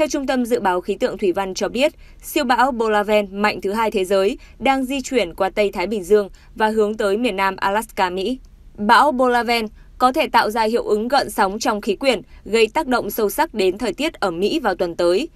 Theo Trung tâm Dự báo Khí tượng Thủy văn cho biết, siêu bão Bolaven mạnh thứ hai thế giới đang di chuyển qua Tây Thái Bình Dương và hướng tới miền nam Alaska, Mỹ. Bão Bolaven có thể tạo ra hiệu ứng gợn sóng trong khí quyển, gây tác động sâu sắc đến thời tiết ở Mỹ vào tuần tới.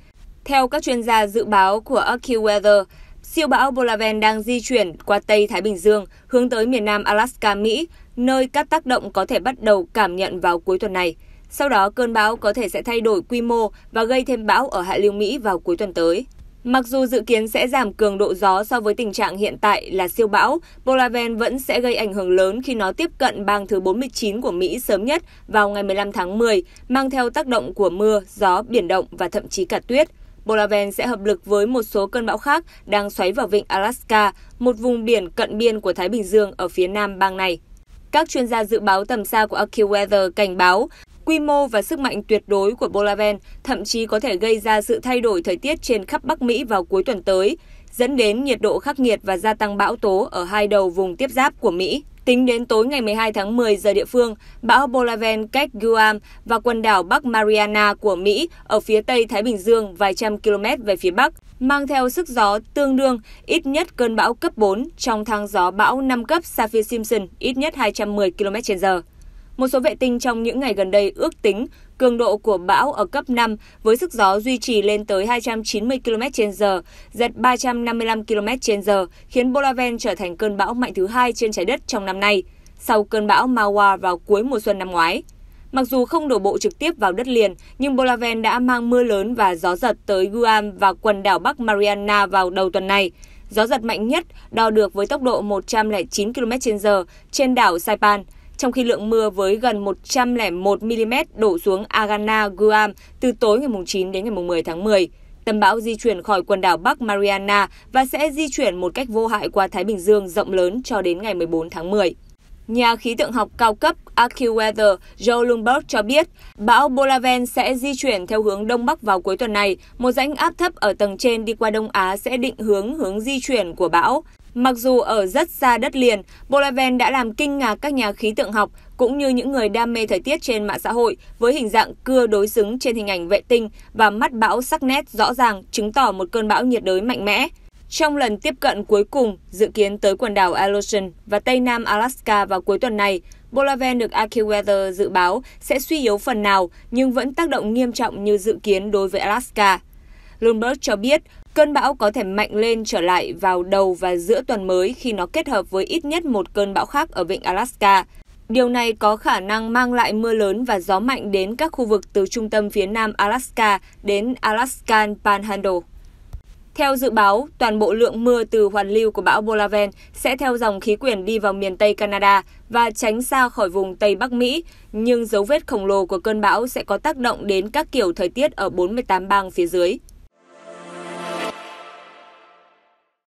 Theo các chuyên gia dự báo của AccuWeather, siêu bão Bolaven đang di chuyển qua Tây Thái Bình Dương hướng tới miền nam Alaska, Mỹ, nơi các tác động có thể bắt đầu cảm nhận vào cuối tuần này. Sau đó, cơn bão có thể sẽ thay đổi quy mô và gây thêm bão ở hạ lưu Mỹ vào cuối tuần tới. Mặc dù dự kiến sẽ giảm cường độ gió so với tình trạng hiện tại là siêu bão, Bolaven vẫn sẽ gây ảnh hưởng lớn khi nó tiếp cận bang thứ 49 của Mỹ sớm nhất vào ngày 15 tháng 10, mang theo tác động của mưa, gió, biển động và thậm chí cả tuyết. Bolaven sẽ hợp lực với một số cơn bão khác đang xoáy vào vịnh Alaska, một vùng biển cận biên của Thái Bình Dương ở phía nam bang này. Các chuyên gia dự báo tầm xa của AccuWeather cảnh báo Quy mô và sức mạnh tuyệt đối của Bolaven thậm chí có thể gây ra sự thay đổi thời tiết trên khắp Bắc Mỹ vào cuối tuần tới, dẫn đến nhiệt độ khắc nghiệt và gia tăng bão tố ở hai đầu vùng tiếp giáp của Mỹ. Tính đến tối ngày 12 tháng 10 giờ địa phương, bão Bolaven cách Guam và quần đảo Bắc Mariana của Mỹ ở phía tây Thái Bình Dương vài trăm km về phía bắc, mang theo sức gió tương đương ít nhất cơn bão cấp 4 trong thang gió bão 5 cấp Saffir-Simpson ít nhất 210 km/h. Một số vệ tinh trong những ngày gần đây ước tính cường độ của bão ở cấp 5 với sức gió duy trì lên tới 290 km/h, giật 355 km/h, khiến Bolaven trở thành cơn bão mạnh thứ hai trên trái đất trong năm nay, sau cơn bão Mawa vào cuối mùa xuân năm ngoái. Mặc dù không đổ bộ trực tiếp vào đất liền, nhưng Bolaven đã mang mưa lớn và gió giật tới Guam và quần đảo Bắc Mariana vào đầu tuần này. Gió giật mạnh nhất đo được với tốc độ 109 km/h trên đảo Saipan trong khi lượng mưa với gần 101 mm đổ xuống Agana, Guam từ tối ngày 9 đến ngày 10 tháng 10. Tâm bão di chuyển khỏi quần đảo Bắc Mariana và sẽ di chuyển một cách vô hại qua Thái Bình Dương rộng lớn cho đến ngày 14 tháng 10. Nhà khí tượng học cao cấp AccuWeather Joe Lumberg cho biết, bão Bolaven sẽ di chuyển theo hướng Đông Bắc vào cuối tuần này. Một rãnh áp thấp ở tầng trên đi qua Đông Á sẽ định hướng hướng di chuyển của bão. Mặc dù ở rất xa đất liền, Bolaven đã làm kinh ngạc các nhà khí tượng học cũng như những người đam mê thời tiết trên mạng xã hội với hình dạng cưa đối xứng trên hình ảnh vệ tinh và mắt bão sắc nét rõ ràng chứng tỏ một cơn bão nhiệt đới mạnh mẽ. Trong lần tiếp cận cuối cùng dự kiến tới quần đảo Aleutian và Tây Nam Alaska vào cuối tuần này, Bolaven được AccuWeather dự báo sẽ suy yếu phần nào nhưng vẫn tác động nghiêm trọng như dự kiến đối với Alaska. Bloomberg cho biết Cơn bão có thể mạnh lên trở lại vào đầu và giữa tuần mới khi nó kết hợp với ít nhất một cơn bão khác ở vịnh Alaska. Điều này có khả năng mang lại mưa lớn và gió mạnh đến các khu vực từ trung tâm phía nam Alaska đến Alaskan Panhandle. Theo dự báo, toàn bộ lượng mưa từ hoàn lưu của bão Bolaven sẽ theo dòng khí quyển đi vào miền Tây Canada và tránh xa khỏi vùng Tây Bắc Mỹ, nhưng dấu vết khổng lồ của cơn bão sẽ có tác động đến các kiểu thời tiết ở 48 bang phía dưới.